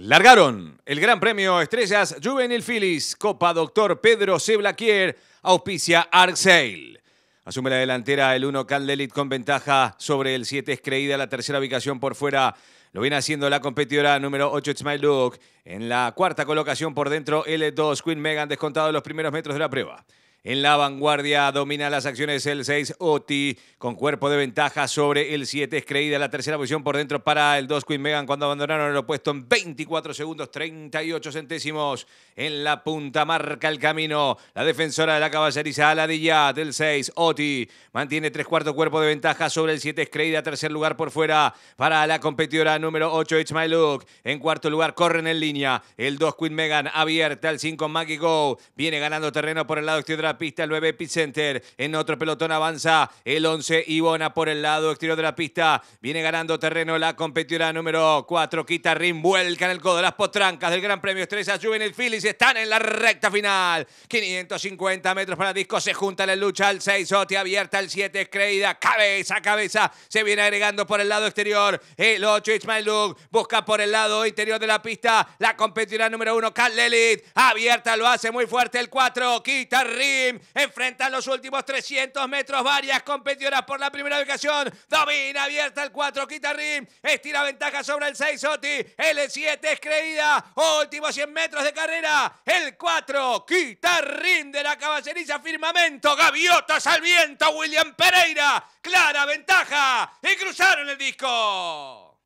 Largaron el Gran Premio Estrellas Juvenil Phillies, Copa Doctor Pedro C. Blaquier, auspicia sail Asume la delantera el 1 Caldelit con ventaja sobre el 7 es creída la tercera ubicación por fuera. Lo viene haciendo la competidora número 8 Smile Look. En la cuarta colocación por dentro L2 Queen Megan descontado los primeros metros de la prueba. En la vanguardia domina las acciones el 6 Oti con cuerpo de ventaja sobre el 7. Es la tercera posición por dentro para el 2 Queen Megan cuando abandonaron el opuesto en 24 segundos 38 centésimos. En la punta marca el camino la defensora de la caballeriza Aladilla del 6 Oti mantiene tres cuartos cuerpo de ventaja sobre el 7. Es tercer lugar por fuera para la competidora número 8 It's My Look. En cuarto lugar corren en línea el 2 Queen Megan abierta el 5 Maggie Go. Viene ganando terreno por el lado exterior pista el 9 Epicenter. En otro pelotón avanza el 11 Ivona por el lado exterior de la pista. Viene ganando terreno la competidora número 4. Quita Rim, vuelca en el codo. Las potrancas del Gran Premio Estrella Juvenil Phillies están en la recta final. 550 metros para disco. Se junta la lucha al 6. Oti abierta el 7. Creída. Cabeza, cabeza. Se viene agregando por el lado exterior. El 8 Ismail look busca por el lado interior de la pista. La competidora número 1 Cal Lelit. Abierta lo hace muy fuerte el 4. Quita Rim. Enfrentan los últimos 300 metros varias competidoras por la primera ubicación. Domina abierta el 4, quita rim. Estira ventaja sobre el 6, Oti. El 7 es creída. Últimos 100 metros de carrera. El 4, quita rim de la caballeriza firmamento. Gaviotas al viento, William Pereira. Clara ventaja. Y cruzaron el disco.